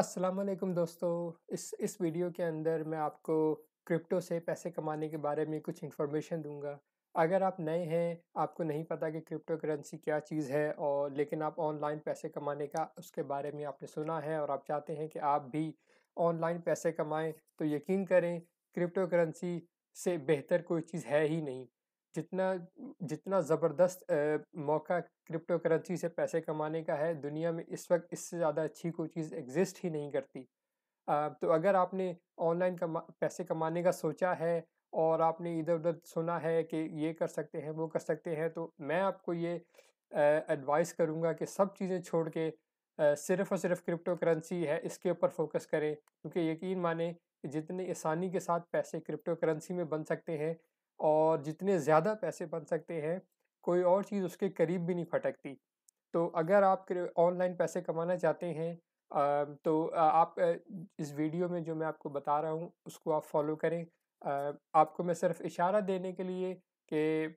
अस्सलाम वालेकुम दोस्तों इस इस वीडियो के अंदर मैं आपको क्रिप्टो से पैसे कमाने के बारे में कुछ इन्फॉर्मेशन दूंगा अगर आप नए हैं आपको नहीं पता कि क्रिप्टो करेंसी क्या चीज़ है और लेकिन आप ऑनलाइन पैसे कमाने का उसके बारे में आपने सुना है और आप चाहते हैं कि आप भी ऑनलाइन पैसे कमाएं तो यकीन करें क्रिप्टो करेंसी से बेहतर कोई चीज़ है ही नहीं जितना जितना ज़बरदस्त मौका क्रिप्टो करेंसी से पैसे कमाने का है दुनिया में इस वक्त इससे ज़्यादा अच्छी कोई चीज़ एग्जिस्ट ही नहीं करती आ, तो अगर आपने ऑनलाइन कमा पैसे कमाने का सोचा है और आपने इधर उधर सुना है कि ये कर सकते हैं वो कर सकते हैं तो मैं आपको ये एडवाइस करूँगा कि सब चीज़ें छोड़ के आ, सिर्फ और सिर्फ क्रिप्टो करेंसी है इसके ऊपर फोकस करें क्योंकि यकीन माने जितनी आसानी के साथ पैसे क्रिप्टो करेंसी में बन सकते हैं और जितने ज़्यादा पैसे बन सकते हैं कोई और चीज़ उसके करीब भी नहीं फटकती तो अगर आप ऑनलाइन पैसे कमाना चाहते हैं तो आप इस वीडियो में जो मैं आपको बता रहा हूँ उसको आप फॉलो करें आपको मैं सिर्फ इशारा देने के लिए कि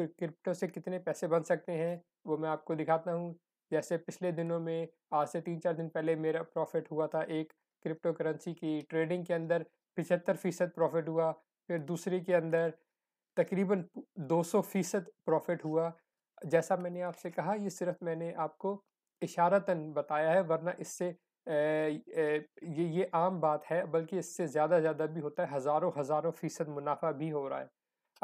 क्रिप्टो से कितने पैसे बन सकते हैं वो मैं आपको दिखाता हूँ जैसे पिछले दिनों में आज से तीन चार दिन पहले मेरा प्रॉफिट हुआ था एक क्रिप्टो करेंसी की ट्रेडिंग के अंदर पिछहत्तर फ़ीसद प्रॉफिट हुआ फिर दूसरी के अंदर तकरीबन 200 फीसद प्रॉफिट हुआ जैसा मैंने आपसे कहा ये सिर्फ मैंने आपको इशारतन बताया है वरना इससे ये ये आम बात है बल्कि इससे ज़्यादा ज़्यादा भी होता है हज़ारों हज़ारों फ़ीसद मुनाफा भी हो रहा है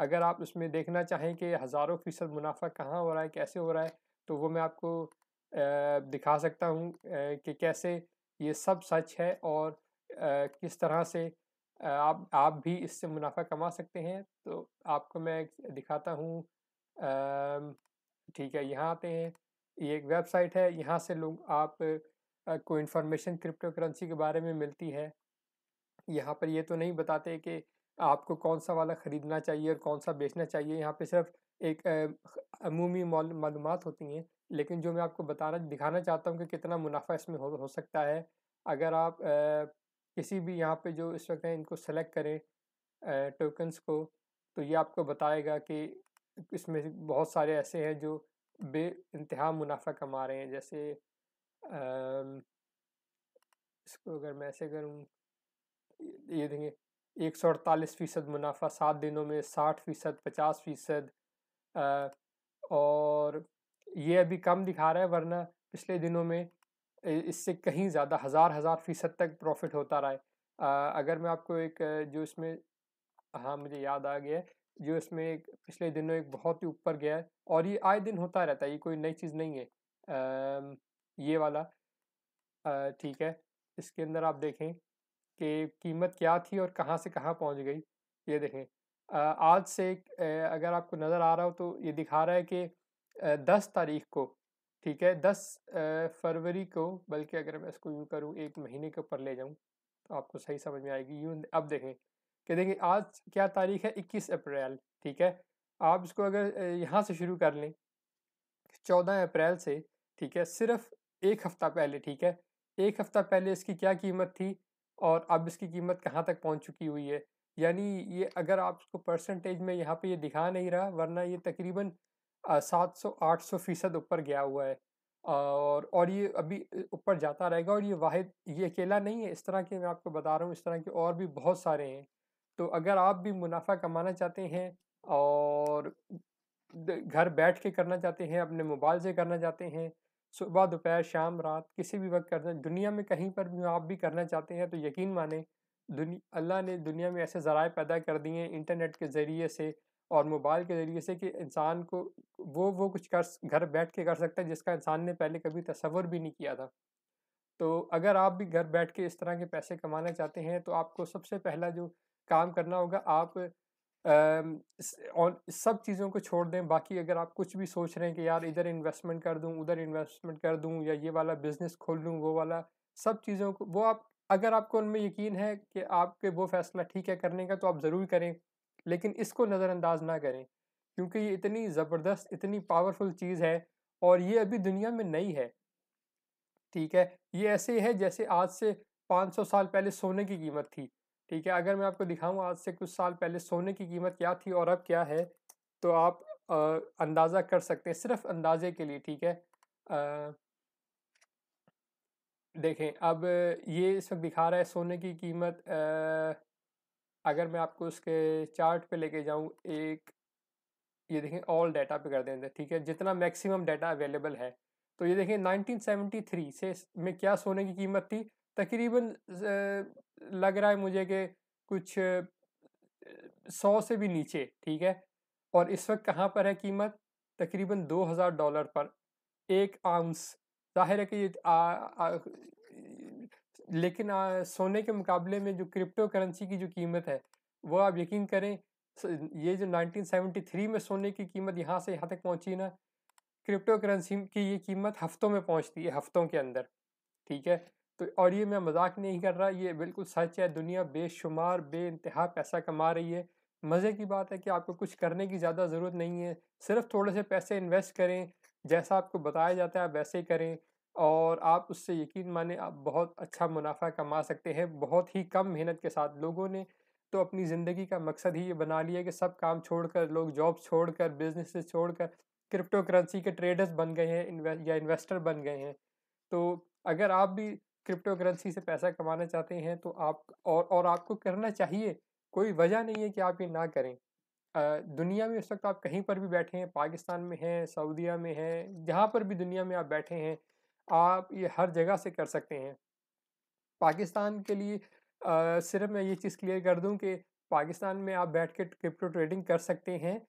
अगर आप उसमें देखना चाहें कि हज़ारों फ़ीसद मुनाफा कहाँ हो रहा है कैसे हो रहा है तो वो मैं आपको दिखा सकता हूँ कि कैसे ये सब सच है और किस तरह से आप आप भी इससे मुनाफा कमा सकते हैं तो आपको मैं दिखाता हूँ ठीक है यहाँ आते हैं ये एक वेबसाइट है यहाँ से लोग आप को इन्फॉर्मेशन क्रिप्टो करेंसी के बारे में मिलती है यहाँ पर ये तो नहीं बताते कि आपको कौन सा वाला ख़रीदना चाहिए और कौन सा बेचना चाहिए यहाँ पे सिर्फ एक अमूमी मालूम होती हैं लेकिन जो मैं आपको बताना दिखाना चाहता हूँ कि कितना मुनाफा इसमें हो, हो सकता है अगर आप किसी भी यहाँ पे जो इस वक्त है इनको सेलेक्ट करें टोकन्स को तो ये आपको बताएगा कि इसमें बहुत सारे ऐसे हैं जो बे इंतहा मुनाफा कमा रहे हैं जैसे आ, इसको अगर मैं ऐसे करूँ ये देखें एक सौ अड़तालीस फ़ीसद मुनाफा सात दिनों में साठ फ़ीसद पचास फ़ीसद और ये अभी कम दिखा रहा है वरना पिछले दिनों में इससे कहीं ज़्यादा हज़ार हज़ार फीसद तक प्रॉफिट होता रहा है आ, अगर मैं आपको एक जो इसमें हाँ मुझे याद आ गया जो इसमें एक पिछले दिनों एक बहुत ही ऊपर गया है और ये आए दिन होता रहता है ये कोई नई चीज़ नहीं है आ, ये वाला ठीक है इसके अंदर आप देखें कि कीमत क्या थी और कहाँ से कहाँ पहुँच गई ये देखें आज से अगर आपको नज़र आ रहा हो तो ये दिखा रहा है कि दस तारीख को ठीक है दस फरवरी को बल्कि अगर मैं इसको यूँ करूँ एक महीने के ऊपर ले जाऊँ तो आपको सही समझ में आएगी यूँ अब देखें कि देखिए आज क्या तारीख है इक्कीस अप्रैल ठीक है आप इसको अगर यहाँ से शुरू कर लें चौदह अप्रैल से ठीक है सिर्फ एक हफ़्ता पहले ठीक है एक हफ़्ता पहले इसकी क्या कीमत थी और अब इसकी कीमत कहाँ तक पहुँच चुकी हुई है यानी ये अगर आप इसको परसेंटेज में यहाँ पे ये दिखा नहीं रहा वरना ये तकरीबन सात सौ आठ सौ फीसद ऊपर गया हुआ है और और ये अभी ऊपर जाता रहेगा और ये वाहिद ये अकेला नहीं है इस तरह के मैं आपको बता रहा हूँ इस तरह के और भी बहुत सारे हैं तो अगर आप भी मुनाफा कमाना चाहते हैं और घर बैठ के करना चाहते हैं अपने मोबाइल से करना चाहते हैं सुबह दोपहर शाम रात किसी भी वक्त करना दुनिया में कहीं पर भी आप भी करना चाहते हैं तो यकीन माने अल्लाह ने दुनिया में ऐसे ज़राए पैदा कर दिए हैं इंटरनेट के ज़रिए से और मोबाइल के ज़रिए से कि इंसान को वो वो कुछ कर घर बैठ के कर सकता है जिसका इंसान ने पहले कभी तस्वर भी नहीं किया था तो अगर आप भी घर बैठ के इस तरह के पैसे कमाना चाहते हैं तो आपको सबसे पहला जो काम करना होगा आप और सब चीज़ों को छोड़ दें बाकी अगर आप कुछ भी सोच रहे हैं कि यार इधर इन्वेस्टमेंट कर दूं उधर इन्वेस्टमेंट कर दूं या ये वाला बिज़नेस खोल लूं वो वाला सब चीज़ों को वो आप अगर आपको उनमें यकीन है कि आपके वो फ़ैसला ठीक है करने का तो आप ज़रूर करें लेकिन इसको नज़रअंदाज ना करें क्योंकि ये इतनी ज़बरदस्त इतनी पावरफुल चीज़ है और ये अभी दुनिया में नई है ठीक है ये ऐसे है जैसे आज से 500 साल पहले सोने की कीमत थी ठीक है अगर मैं आपको दिखाऊं आज से कुछ साल पहले सोने की कीमत क्या थी और अब क्या है तो आप आ, अंदाज़ा कर सकते हैं सिर्फ अंदाजे के लिए ठीक है आ, देखें अब ये इस वक्त दिखा रहा है सोने की कीमत आ, अगर मैं आपको उसके चार्ट पे लेके जाऊँ एक ये देखें ऑल डाटा पे कर देते ठीक है जितना मैक्सिमम डाटा अवेलेबल है तो ये देखें 1973 से में क्या सोने की कीमत थी तकरीबन लग रहा है मुझे कि कुछ सौ से भी नीचे ठीक है और इस वक्त कहाँ पर है कीमत तकरीबन 2000 डॉलर पर एक आउंस जाहिर है कि ये आ, आ, लेकिन आ, सोने के मुकाबले में जो क्रिप्टो करेंसी की जो कीमत है वो आप यकीन करें ये जो 1973 में सोने की कीमत यहाँ से यहाँ तक पहुँची ना क्रिप्टो करेंसी की ये कीमत हफ्तों में पहुँचती है हफ्तों के अंदर ठीक है तो और ये मैं मजाक नहीं कर रहा ये बिल्कुल सच है दुनिया बेशुमार बे इंतहा पैसा कमा रही है मज़े की बात है कि आपको कुछ करने की ज़्यादा ज़रूरत नहीं है सिर्फ थोड़े से पैसे इन्वेस्ट करें जैसा आपको बताया जाता है आप वैसे करें और आप उससे यकीन माने आप बहुत अच्छा मुनाफा कमा सकते हैं बहुत ही कम मेहनत के साथ लोगों ने तो अपनी ज़िंदगी का मकसद ही ये बना लिया कि सब काम छोड़कर लोग जॉब छोड़कर बिजनेस छोड़कर क्रिप्टो करेंसी के ट्रेडर्स बन गए हैं या इन्वेस्टर बन गए हैं तो अगर आप भी क्रिप्टो करेंसी से पैसा कमाना चाहते हैं तो आप और और आपको करना चाहिए कोई वजह नहीं है कि आप ये ना करें दुनिया में इस वक्त आप कहीं पर भी बैठे हैं पाकिस्तान में हैं सऊदीया में हैं जहाँ पर भी दुनिया में आप बैठे हैं आप ये हर जगह से कर सकते हैं पाकिस्तान के लिए आ, सिर्फ मैं ये चीज़ क्लियर कर दूं कि पाकिस्तान में आप बैठ के क्रिप्टो ट्रेडिंग कर सकते हैं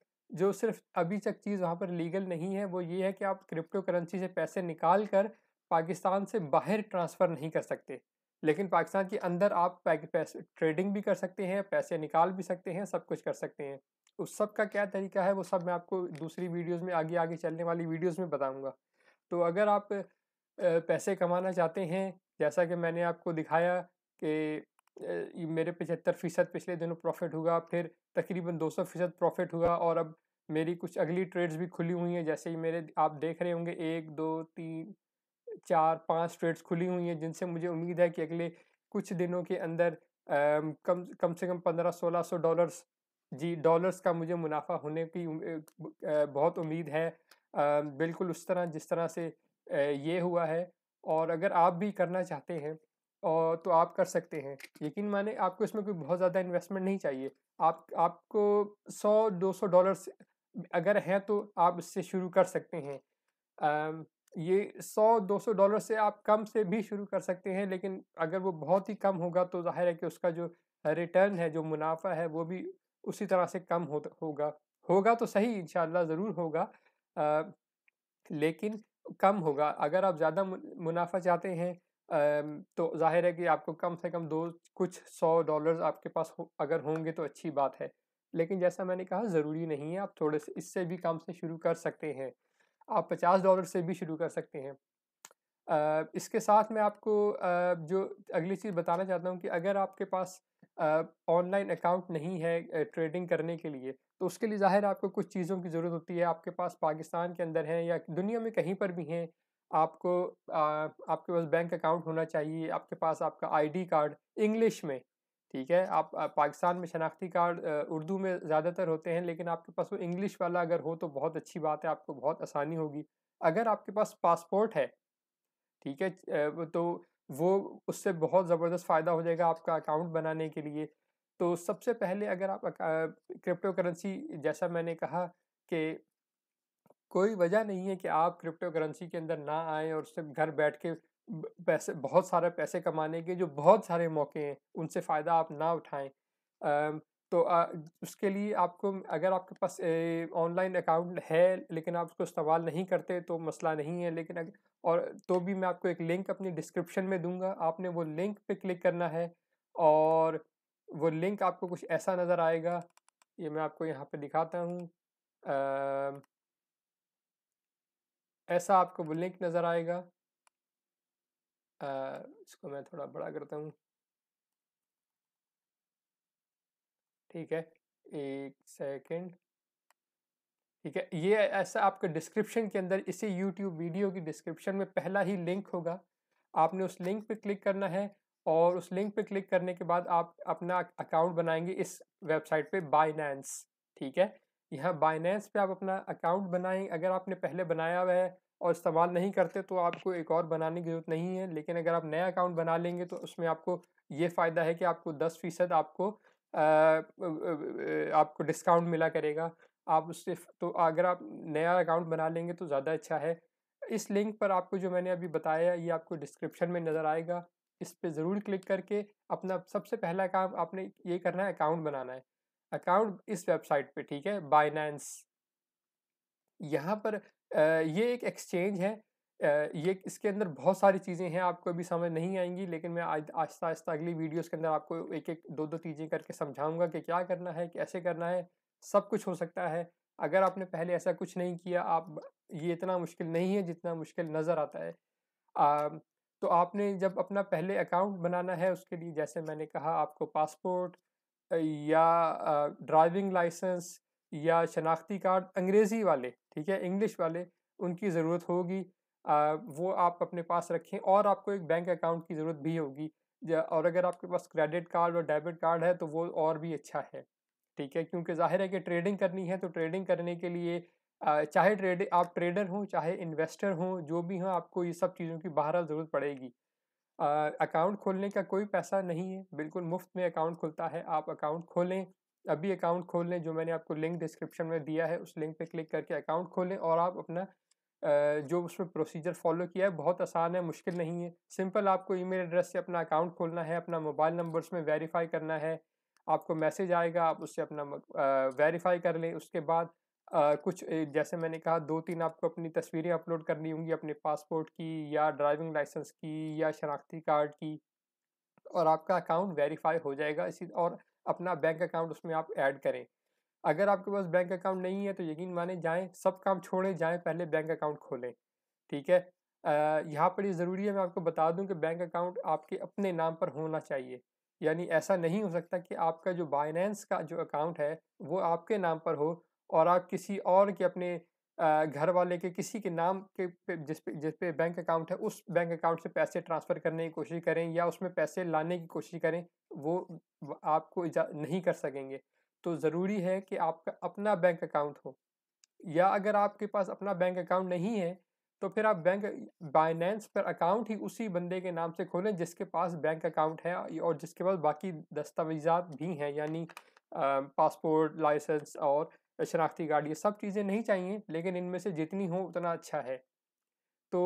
जो सिर्फ अभी तक चीज़ वहाँ पर लीगल नहीं है वो ये है कि आप क्रिप्टो करेंसी से पैसे निकाल कर पाकिस्तान से बाहर ट्रांसफ़र नहीं कर सकते लेकिन पाकिस्तान के अंदर आप पैसे ट्रेडिंग भी कर सकते हैं पैसे निकाल भी सकते हैं सब कुछ कर सकते हैं उस सब का क्या तरीका है वो सब मैं आपको दूसरी वीडियोस में आगे आगे चलने वाली वीडियोस में बताऊंगा तो अगर आप पैसे कमाना चाहते हैं जैसा कि मैंने आपको दिखाया कि मेरे पचहत्तर फ़ीसद पिछले दिनों प्रॉफिट हुआ फिर तकरीबन 200 फ़ीसद प्रॉफिट हुआ और अब मेरी कुछ अगली ट्रेड्स भी खुली हुई हैं जैसे ही मेरे आप देख रहे होंगे एक दो तीन चार पांच ट्रेड्स खुली हुई हैं जिनसे मुझे उम्मीद है कि अगले कुछ दिनों के अंदर कम कम से कम पंद्रह सोलह सौ डॉलर्स जी डॉलर्स का मुझे मुनाफा होने की बहुत उम्मीद है बिल्कुल उस तरह जिस तरह से ये हुआ है और अगर आप भी करना चाहते हैं और तो आप कर सकते हैं यकीन माने आपको इसमें कोई बहुत ज़्यादा इन्वेस्टमेंट नहीं चाहिए आप आपको सौ दो सौ डॉलर अगर हैं तो आप इससे शुरू कर सकते हैं आ, ये सौ दो सौ डॉलर से आप कम से भी शुरू कर सकते हैं लेकिन अगर वो बहुत ही कम होगा तो जाहिर है कि उसका जो रिटर्न है जो मुनाफा है वो भी उसी तरह से कम हो होगा होगा तो सही इन ज़रूर होगा आ, लेकिन कम होगा अगर आप ज़्यादा मुनाफा चाहते हैं तो जाहिर है कि आपको कम से कम दो कुछ सौ डॉलर्स आपके पास हो, अगर होंगे तो अच्छी बात है लेकिन जैसा मैंने कहा ज़रूरी नहीं है आप थोड़े से इससे भी कम से शुरू कर सकते हैं आप पचास डॉलर से भी शुरू कर सकते हैं इसके साथ मैं आपको जो अगली चीज़ बताना चाहता हूँ कि अगर आपके पास ऑनलाइन अकाउंट नहीं है ट्रेडिंग करने के लिए तो उसके लिए ज़ाहिर आपको कुछ चीज़ों की ज़रूरत होती है आपके पास पाकिस्तान के अंदर हैं या दुनिया में कहीं पर भी हैं आपको आ, आपके पास बैंक अकाउंट होना चाहिए आपके पास आपका आईडी कार्ड इंग्लिश में ठीक है आप पाकिस्तान में शनाख्ती कार्ड उर्दू में ज़्यादातर होते हैं लेकिन आपके पास वो इंग्लिश वाला अगर हो तो बहुत अच्छी बात है आपको बहुत आसानी होगी अगर आपके पास पासपोर्ट है ठीक है तो वो उससे बहुत ज़बरदस्त फ़ायदा हो जाएगा आपका अकाउंट बनाने के लिए तो सबसे पहले अगर आप क्रिप्टो करेंसी जैसा मैंने कहा कि कोई वजह नहीं है कि आप क्रिप्टो करेंसी के अंदर ना आएँ और उससे घर बैठ के पैसे बहुत सारे पैसे कमाने के जो बहुत सारे मौके हैं उनसे फ़ायदा आप ना उठाएं तो आ, उसके लिए आपको अगर आपके पास ऑनलाइन अकाउंट है लेकिन आप उसको इस्तेमाल नहीं करते तो मसला नहीं है लेकिन अगर और तो भी मैं आपको एक लिंक अपनी डिस्क्रिप्शन में दूंगा आपने वो लिंक पे क्लिक करना है और वो लिंक आपको कुछ ऐसा नज़र आएगा ये मैं आपको यहाँ पे दिखाता हूँ ऐसा आपको वो लिंक नज़र आएगा आ, इसको मैं थोड़ा बड़ा करता हूँ ठीक है एक सेकंड ठीक है ये ऐसा आपके डिस्क्रिप्शन के अंदर इसी यूट्यूब वीडियो की डिस्क्रिप्शन में पहला ही लिंक होगा आपने उस लिंक पर क्लिक करना है और उस लिंक पर क्लिक करने के बाद आप अपना अकाउंट बनाएंगे इस वेबसाइट पे बाइनेंस ठीक है यहाँ बाइनेंस पे आप अपना अकाउंट बनाएं अगर आपने पहले बनाया हुआ है और इस्तेमाल नहीं करते तो आपको एक और बनाने की ज़रूरत नहीं है लेकिन अगर आप नया अकाउंट बना लेंगे तो उसमें आपको ये फ़ायदा है कि आपको दस फ़ीसद आपको आ, आपको डिस्काउंट मिला करेगा आप उससे तो अगर आप नया अकाउंट बना लेंगे तो ज़्यादा अच्छा है इस लिंक पर आपको जो मैंने अभी बताया ये आपको डिस्क्रिप्शन में नज़र आएगा इस पर ज़रूर क्लिक करके अपना सबसे पहला काम आपने ये करना है अकाउंट बनाना है अकाउंट इस वेबसाइट पे ठीक है बाइनेंस यहाँ पर ये एक एक्सचेंज है ये इसके अंदर बहुत सारी चीज़ें हैं आपको अभी समझ नहीं आएंगी लेकिन मैं आज आहिस्ता आहिस्ता अगली वीडियोस के अंदर आपको एक एक दो दो चीज़ें करके समझाऊंगा कि क्या करना है कैसे करना है सब कुछ हो सकता है अगर आपने पहले ऐसा कुछ नहीं किया आप ये इतना मुश्किल नहीं है जितना मुश्किल नज़र आता है आ, तो आपने जब अपना पहले अकाउंट बनाना है उसके लिए जैसे मैंने कहा आपको पासपोर्ट या ड्राइविंग लाइसेंस या शनाख्ती कार्ड अंग्रेज़ी वाले ठीक है इंग्लिश वाले उनकी ज़रूरत होगी वो आप अपने पास रखें और आपको एक बैंक अकाउंट की ज़रूरत भी होगी और अगर आपके पास क्रेडिट कार्ड और डेबिट कार्ड है तो वो और भी अच्छा है ठीक है क्योंकि जाहिर है कि ट्रेडिंग करनी है तो ट्रेडिंग करने के लिए चाहे ट्रेड आप ट्रेडर हों चाहे इन्वेस्टर हों जो भी हों आपको ये सब चीज़ों की बहरहाल ज़रूरत पड़ेगी अकाउंट खोलने का कोई पैसा नहीं है बिल्कुल मुफ्त में अकाउंट खुलता है आप अकाउंट खोलें अभी अकाउंट खोल लें जो मैंने आपको लिंक डिस्क्रिप्शन में दिया है उस लिंक पर क्लिक करके अकाउंट खोलें और आप अपना जो उसमें प्रोसीजर फॉलो किया है बहुत आसान है मुश्किल नहीं है सिंपल आपको ईमेल एड्रेस से अपना अकाउंट खोलना है अपना मोबाइल नंबर उसमें वेरीफाई करना है आपको मैसेज आएगा आप उससे अपना वेरीफाई कर लें उसके बाद आ, कुछ जैसे मैंने कहा दो तीन आपको अपनी तस्वीरें अपलोड करनी होंगी अपने पासपोर्ट की या ड्राइविंग लाइसेंस की या शनाख्ती कार्ड की और आपका अकाउंट वेरीफाई हो जाएगा इसी और अपना बैंक अकाउंट उसमें आप ऐड करें अगर आपके पास बैंक अकाउंट नहीं है तो यकीन माने जाएं सब काम छोड़ें जाएं पहले बैंक अकाउंट खोलें ठीक है यहाँ पर ये ज़रूरी है मैं आपको बता दूं कि बैंक अकाउंट आपके अपने नाम पर होना चाहिए यानी ऐसा नहीं हो सकता कि आपका जो बाइनेंस का जो अकाउंट है वो आपके नाम पर हो और आप किसी और के अपने घर वाले के किसी के नाम के पे जिस पे जिस पे बैंक अकाउंट है उस बैंक अकाउंट से पैसे ट्रांसफ़र करने की कोशिश करें या उसमें पैसे लाने की कोशिश करें वो आपको नहीं कर सकेंगे तो ज़रूरी है कि आपका अपना बैंक अकाउंट हो या अगर आपके पास अपना बैंक अकाउंट नहीं है तो फिर आप बैंक बाइनेंस पर अकाउंट ही उसी बंदे के नाम से खोलें जिसके पास बैंक अकाउंट है और जिसके पास बाकी दस्तावेजात भी हैं यानी पासपोर्ट लाइसेंस और शनाख्ती कार्ड ये सब चीज़ें नहीं चाहिए लेकिन इनमें से जितनी हो उतना अच्छा है तो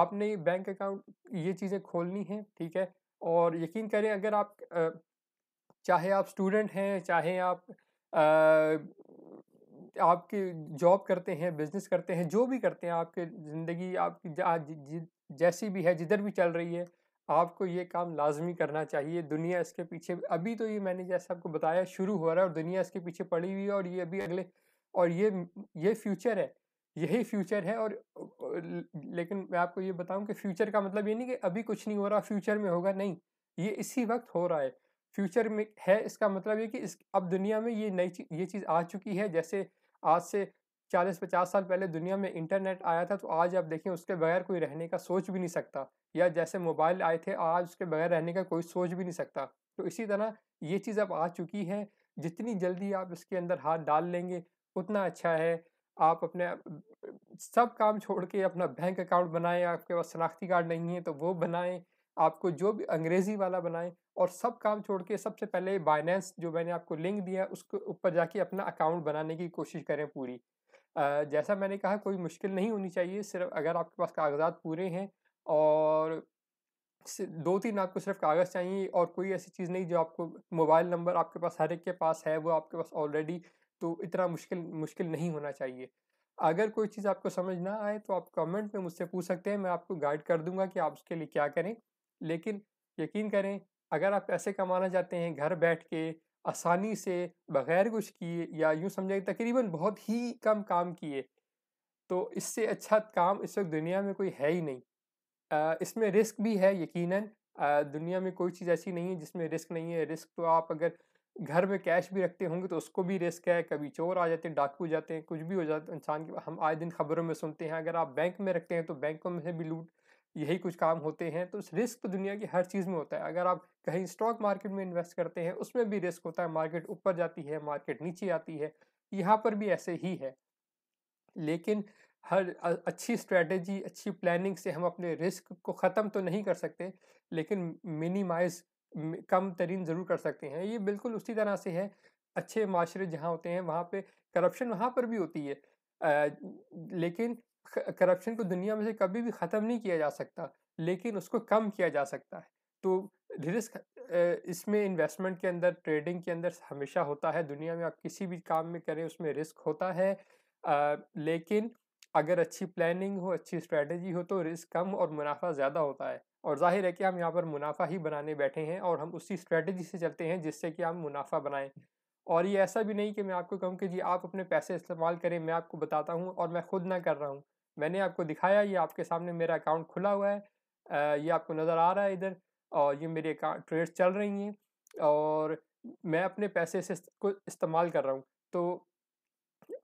आपने बैंक अकाउंट ये चीज़ें खोलनी हैं ठीक है और यकीन करें अगर आप चाहे आप स्टूडेंट हैं चाहे आप आपकी जॉब करते हैं बिजनेस करते हैं जो भी करते हैं आपके ज़िंदगी आपकी जैसी भी है जिधर भी चल रही है आपको ये काम लाजमी करना चाहिए दुनिया इसके पीछे अभी तो ये मैंने जैसे आपको बताया शुरू हो रहा है और दुनिया इसके पीछे पड़ी हुई है और ये अभी अगले और ये ये फ्यूचर है यही फ्यूचर है और लेकिन मैं आपको ये बताऊं कि फ्यूचर का मतलब ये नहीं कि अभी कुछ नहीं हो रहा फ्यूचर में होगा नहीं ये इसी वक्त हो रहा है फ्यूचर में है इसका मतलब ये कि इस अब दुनिया में ये नई ये चीज़ आ चुकी है जैसे आज से 40-50 साल पहले दुनिया में इंटरनेट आया था तो आज आप देखें उसके बगैर कोई रहने का सोच भी नहीं सकता या जैसे मोबाइल आए थे आज उसके बगैर रहने का कोई सोच भी नहीं सकता तो इसी तरह ये चीज़ अब आ चुकी है जितनी जल्दी आप इसके अंदर हाथ डाल लेंगे उतना अच्छा है आप अपने सब काम छोड़ के अपना बैंक अकाउंट बनाएं आपके पास शनाख्ती कार्ड नहीं है तो वो बनाएं आपको जो भी अंग्रेजी वाला बनाएं और सब काम छोड़ के सबसे पहले बाइनेंस जो मैंने आपको लिंक दिया है उसके ऊपर जाके अपना अकाउंट बनाने की कोशिश करें पूरी जैसा मैंने कहा कोई मुश्किल नहीं होनी चाहिए सिर्फ अगर आपके पास कागजात पूरे हैं और दो तीन आपको सिर्फ कागज़ चाहिए और कोई ऐसी चीज़ नहीं जो आपको मोबाइल नंबर आपके पास हर एक के पास है वो आपके पास ऑलरेडी तो इतना मुश्किल मुश्किल नहीं होना चाहिए अगर कोई चीज़ आपको समझ ना आए तो आप कमेंट में मुझसे पूछ सकते हैं मैं आपको गाइड कर दूंगा कि आप उसके लिए क्या करें लेकिन यकीन करें अगर आप पैसे कमाना चाहते हैं घर बैठ के आसानी से बगैर कुछ किए या यूँ समझें तकरीबन बहुत ही कम काम किए तो इससे अच्छा काम इस वक्त दुनिया में कोई है ही नहीं इसमें रिस्क भी है यकीनन दुनिया में कोई चीज़ ऐसी नहीं है जिसमें रिस्क नहीं है रिस्क तो आप अगर घर में कैश भी रखते होंगे तो उसको भी रिस्क है कभी चोर आ जाते हैं डाकू जाते हैं कुछ भी हो जाता है इंसान के हम आए दिन खबरों में सुनते हैं अगर आप बैंक में रखते हैं तो बैंकों में से भी लूट यही कुछ काम होते हैं तो रिस्क तो दुनिया की हर चीज़ में होता है अगर आप कहीं स्टॉक मार्केट में इन्वेस्ट करते हैं उसमें भी रिस्क होता है मार्केट ऊपर जाती है मार्केट नीचे आती है यहाँ पर भी ऐसे ही है लेकिन हर अच्छी स्ट्रेटजी अच्छी प्लानिंग से हम अपने रिस्क को ख़त्म तो नहीं कर सकते लेकिन मिनिमाइज कम तरीन ज़रूर कर सकते हैं ये बिल्कुल उसी तरह से है अच्छे माशरे जहाँ होते हैं वहाँ पे करप्शन वहाँ पर भी होती है आ, लेकिन करप्शन को दुनिया में से कभी भी ख़त्म नहीं किया जा सकता लेकिन उसको कम किया जा सकता है तो रिस्क इसमें इन्वेस्टमेंट के अंदर ट्रेडिंग के अंदर हमेशा होता है दुनिया में आप किसी भी काम में करें उसमें रिस्क होता है आ, लेकिन अगर अच्छी प्लानिंग हो अच्छी स्ट्रेटजी हो तो रिस्क कम और मुनाफा ज़्यादा होता है और जाहिर है कि हम यहाँ पर मुनाफा ही बनाने बैठे हैं और हम उसी स्ट्रेटजी से चलते हैं जिससे कि हम मुनाफा बनाएं और ये ऐसा भी नहीं कि मैं आपको कहूँ कि जी आप अपने पैसे इस्तेमाल करें मैं आपको बताता हूँ और मैं खुद ना कर रहा हूँ मैंने आपको दिखाया ये आपके सामने मेरा अकाउंट खुला हुआ है ये आपको नज़र आ रहा है इधर और ये मेरी ट्रेड्स चल रही हैं और मैं अपने पैसे से को इस्तेमाल कर रहा हूँ तो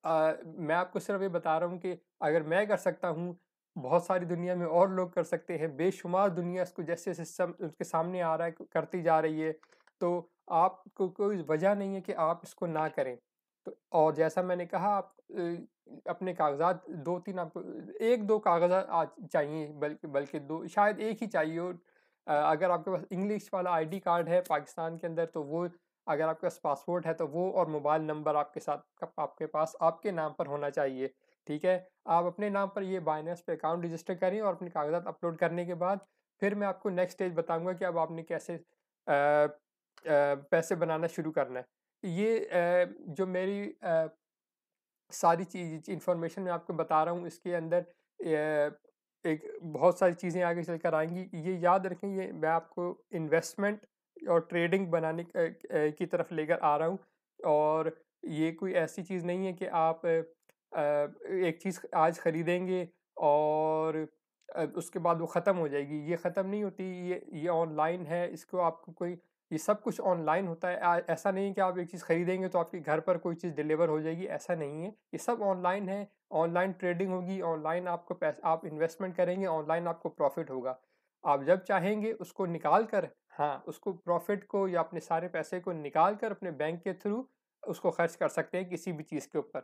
आ, मैं आपको सिर्फ ये बता रहा हूँ कि अगर मैं कर सकता हूँ बहुत सारी दुनिया में और लोग कर सकते हैं बेशुमार दुनिया इसको जैसे सिस्टम उसके सामने आ रहा है करती जा रही है तो आपको कोई वजह नहीं है कि आप इसको ना करें तो और जैसा मैंने कहा आप अपने कागजात दो तीन आपको एक दो कागजात चाहिए बल्कि बल्कि दो शायद एक ही चाहिए और अगर आपके पास इंग्लिश वाला आईडी कार्ड है पाकिस्तान के अंदर तो वो अगर आपके पास पासपोर्ट है तो वो और मोबाइल नंबर आपके साथ आपके पास आपके नाम पर होना चाहिए ठीक है आप अपने नाम पर ये बाइनेंस पे अकाउंट रजिस्टर करें और अपने कागजात अपलोड करने के बाद फिर मैं आपको नेक्स्ट स्टेज बताऊंगा कि अब आपने कैसे आ, आ, पैसे बनाना शुरू करना है ये जो मेरी सारी चीज इंफॉर्मेशन मैं आपको बता रहा हूँ इसके अंदर एक बहुत सारी चीज़ें आगे चल कर आएंगी ये याद रखें ये मैं आपको इन्वेस्टमेंट और ट्रेडिंग बनाने की तरफ लेकर आ रहा हूँ और ये कोई ऐसी चीज़ नहीं है कि आप एक चीज़ आज ख़रीदेंगे और उसके बाद वो ख़त्म हो जाएगी ये ख़त्म नहीं होती ये ये ऑनलाइन है इसको आपको कोई ये सब कुछ ऑनलाइन होता है ऐसा नहीं कि आप एक चीज़ खरीदेंगे तो आपके घर पर कोई चीज़ डिलीवर हो जाएगी ऐसा नहीं है ये सब ऑनलाइन है ऑनलाइन ट्रेडिंग होगी ऑनलाइन आपको पैसा आप इन्वेस्टमेंट करेंगे ऑनलाइन आपको प्रॉफिट होगा आप जब चाहेंगे उसको निकाल कर हाँ उसको प्रॉफिट को या अपने सारे पैसे को निकाल कर अपने बैंक के थ्रू उसको खर्च कर सकते हैं किसी भी चीज़ के ऊपर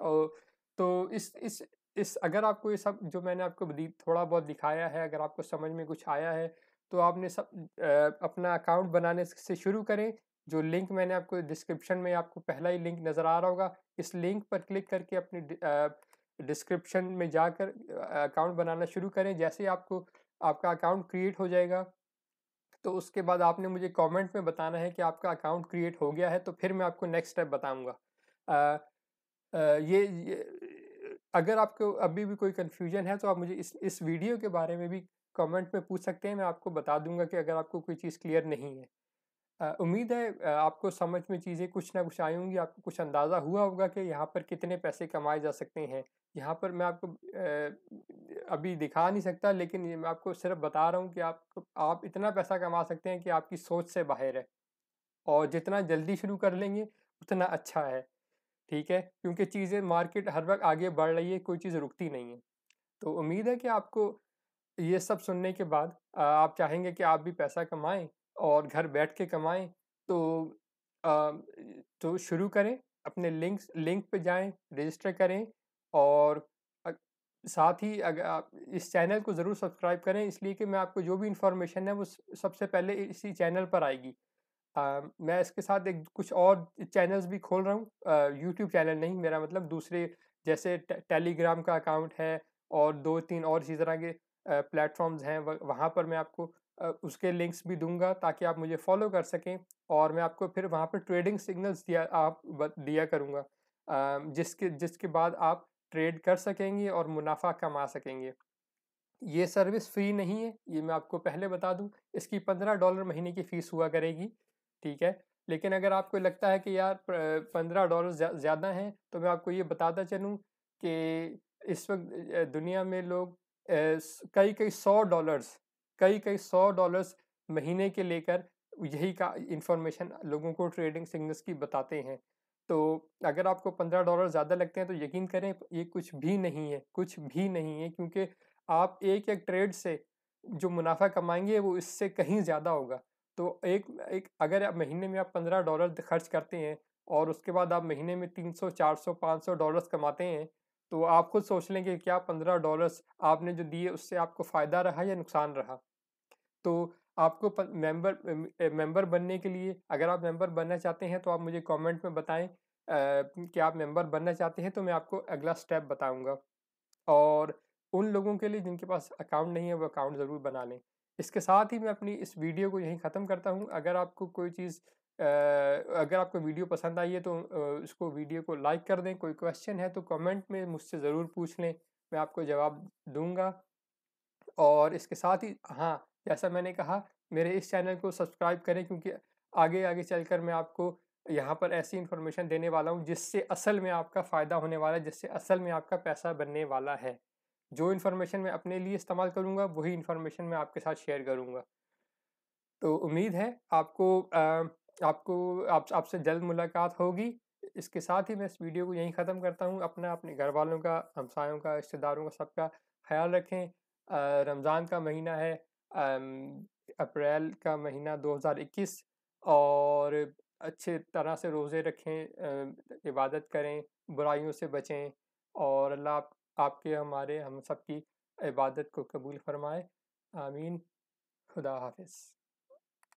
और तो, तो इस इस इस अगर आपको ये सब जो मैंने आपको थोड़ा बहुत दिखाया है अगर आपको समझ में कुछ आया है तो आपने सब आ, अपना अकाउंट बनाने से शुरू करें जो लिंक मैंने आपको डिस्क्रिप्शन में आपको पहला ही लिंक नज़र आ रहा होगा इस लिंक पर क्लिक करके अपनी डिस्क्रिप्शन में जाकर अकाउंट बनाना शुरू करें जैसे ही आपको आपका अकाउंट क्रिएट हो जाएगा तो उसके बाद आपने मुझे कमेंट में बताना है कि आपका अकाउंट क्रिएट हो गया है तो फिर मैं आपको नेक्स्ट स्टेप बताऊंगा ये, ये अगर आपको अभी भी कोई कन्फ्यूजन है तो आप मुझे इस इस वीडियो के बारे में भी कमेंट में पूछ सकते हैं मैं आपको बता दूंगा कि अगर आपको कोई चीज़ क्लियर नहीं है उम्मीद है आपको समझ में चीज़ें कुछ ना कुछ आई होंगी आपको कुछ अंदाज़ा हुआ होगा कि यहाँ पर कितने पैसे कमाए जा सकते हैं यहाँ पर मैं आपको अभी दिखा नहीं सकता लेकिन मैं आपको सिर्फ बता रहा हूँ कि आप आप इतना पैसा कमा सकते हैं कि आपकी सोच से बाहर है और जितना जल्दी शुरू कर लेंगे उतना अच्छा है ठीक है क्योंकि चीज़ें मार्केट हर वक्त आगे बढ़ रही है कोई चीज़ रुकती नहीं है तो उम्मीद है कि आपको ये सब सुनने के बाद आप चाहेंगे कि आप भी पैसा कमाएं और घर बैठ के कमाएं तो आ, तो शुरू करें अपने लिंक्स लिंक पे जाएं रजिस्टर करें और साथ ही अगर आप इस चैनल को ज़रूर सब्सक्राइब करें इसलिए कि मैं आपको जो भी इन्फॉर्मेशन है वो सबसे पहले इसी चैनल पर आएगी आ, मैं इसके साथ एक कुछ और चैनल्स भी खोल रहा हूँ यूट्यूब चैनल नहीं मेरा मतलब दूसरे जैसे टेलीग्राम का अकाउंट है और दो तीन और इसी तरह के प्लेटफॉर्म्स हैं वहाँ पर मैं आपको उसके लिंक्स भी दूंगा ताकि आप मुझे फॉलो कर सकें और मैं आपको फिर वहाँ पर ट्रेडिंग सिग्नल्स दिया आप दिया करूँगा जिसके जिसके बाद आप ट्रेड कर सकेंगे और मुनाफा कमा सकेंगे ये सर्विस फ्री नहीं है ये मैं आपको पहले बता दूं इसकी पंद्रह डॉलर महीने की फ़ीस हुआ करेगी ठीक है लेकिन अगर आपको लगता है कि यार पंद्रह डॉलर ज़्यादा हैं तो मैं आपको ये बताता चलूँ कि इस वक्त दुनिया में लोग कई कई सौ डॉलर्स कई कई सौ डॉलर्स महीने के लेकर यही का इंफॉर्मेशन लोगों को ट्रेडिंग सिग्नल्स की बताते हैं तो अगर आपको पंद्रह डॉलर ज़्यादा लगते हैं तो यकीन करें ये कुछ भी नहीं है कुछ भी नहीं है क्योंकि आप एक एक ट्रेड से जो मुनाफा कमाएंगे वो इससे कहीं ज़्यादा होगा तो एक एक अगर आप महीने में आप पंद्रह डॉलर खर्च करते हैं और उसके बाद आप महीने में तीन सौ चार सौ पाँच सौ डॉलर्स कमाते हैं तो आप खुद सोच लें कि क्या पंद्रह डॉलर्स आपने जो दिए उससे आपको फ़ायदा रहा या नुकसान रहा तो आपको मेंबर मेंबर बनने के लिए अगर आप मेंबर बनना चाहते हैं तो आप मुझे कमेंट में बताएं कि आप मेंबर बनना चाहते हैं तो मैं आपको अगला स्टेप बताऊंगा और उन लोगों के लिए जिनके पास अकाउंट नहीं है वो अकाउंट ज़रूर बना लें इसके साथ ही मैं अपनी इस वीडियो को यहीं ख़त्म करता हूँ अगर आपको कोई चीज़ अगर आपको वीडियो पसंद आई है तो इसको वीडियो को लाइक कर दें कोई क्वेश्चन है तो कमेंट में मुझसे ज़रूर पूछ लें मैं आपको जवाब दूंगा और इसके साथ ही हाँ जैसा मैंने कहा मेरे इस चैनल को सब्सक्राइब करें क्योंकि आगे आगे चलकर मैं आपको यहाँ पर ऐसी इन्फॉर्मेशन देने वाला हूँ जिससे असल में आपका फ़ायदा होने वाला है जिससे असल में आपका पैसा बनने वाला है जो इन्फॉर्मेशन मैं अपने लिए इस्तेमाल करूँगा वही इन्फॉर्मेशन मैं आपके साथ शेयर करूँगा तो उम्मीद है आपको आ, आपको आप आपसे जल्द मुलाकात होगी इसके साथ ही मैं इस वीडियो को यहीं ख़त्म करता हूँ अपना अपने घर वालों का हमसायों का रिश्तेदारों का सबका ख्याल रखें रमज़ान का महीना है अप्रैल का महीना 2021 और अच्छे तरह से रोज़े रखें इबादत करें बुराइयों से बचें और अल्लाह आपके हमारे हम सब की इबादत को कबूल फरमाए आमीन खुदा हाफिज़